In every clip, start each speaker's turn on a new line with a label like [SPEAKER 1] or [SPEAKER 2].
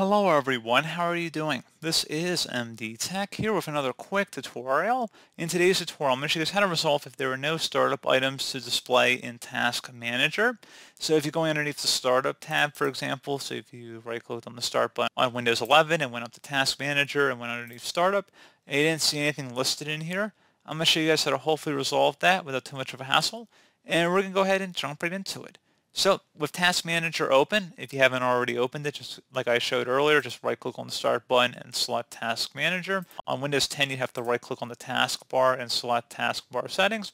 [SPEAKER 1] Hello everyone, how are you doing? This is MD Tech here with another quick tutorial. In today's tutorial, I'm going to show you how to resolve if there are no startup items to display in Task Manager. So if you're going underneath the Startup tab, for example, so if you right click on the Start button on Windows 11 and went up to Task Manager and went underneath Startup, and you didn't see anything listed in here, I'm going to show you guys how to hopefully resolve that without too much of a hassle. And we're going to go ahead and jump right into it. So with Task Manager open, if you haven't already opened it, just like I showed earlier, just right-click on the Start button and select Task Manager. On Windows 10, you have to right-click on the taskbar and select Taskbar Settings.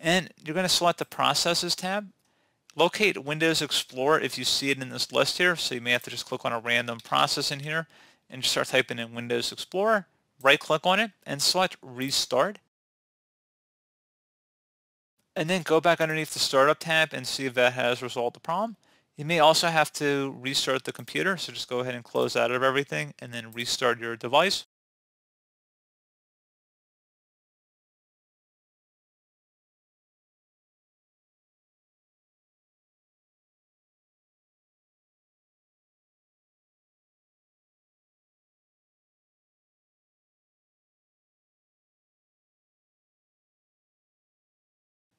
[SPEAKER 1] And you're going to select the Processes tab. Locate Windows Explorer if you see it in this list here, so you may have to just click on a random process in here and just start typing in Windows Explorer, right-click on it, and select Restart and then go back underneath the startup tab and see if that has resolved the problem. You may also have to restart the computer, so just go ahead and close out of everything and then restart your device.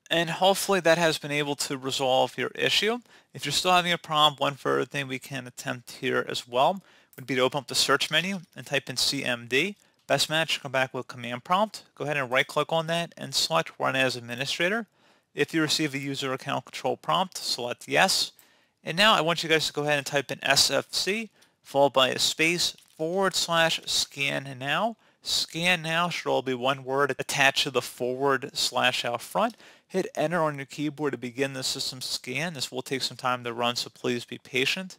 [SPEAKER 2] And hopefully
[SPEAKER 1] that has been able to resolve your issue. If you're still having a problem, one further thing we can attempt here as well would be to open up the search menu and type in CMD. Best match, come back with command prompt. Go ahead and right click on that and select run as administrator. If you receive a user account control prompt, select yes. And now I want you guys to go ahead and type in SFC followed by a space forward slash scan now Scan now should all be one word attached to the forward slash out front. Hit enter on your keyboard to begin the system scan. This will take some time to run, so please be patient.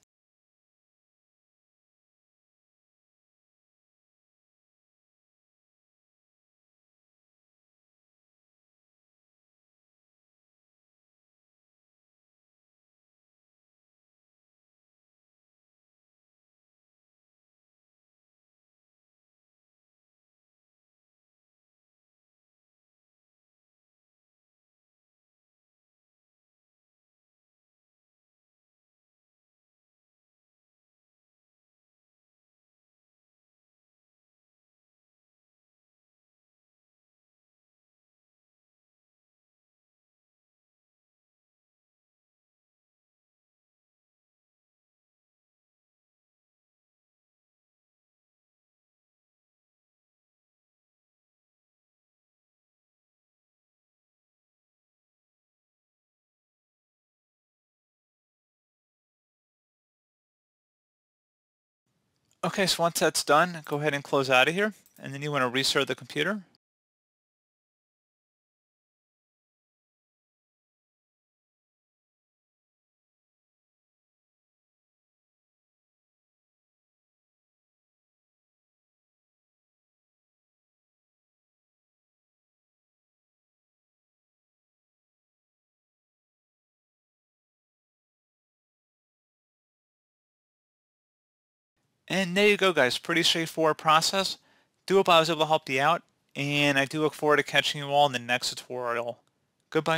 [SPEAKER 2] Okay, so once that's done, go ahead and close out of here. And then you want to restart the computer.
[SPEAKER 1] And there you go, guys. Pretty straightforward process. Do hope I was able to help you out, and I do look forward to catching you all in the next tutorial. Goodbye.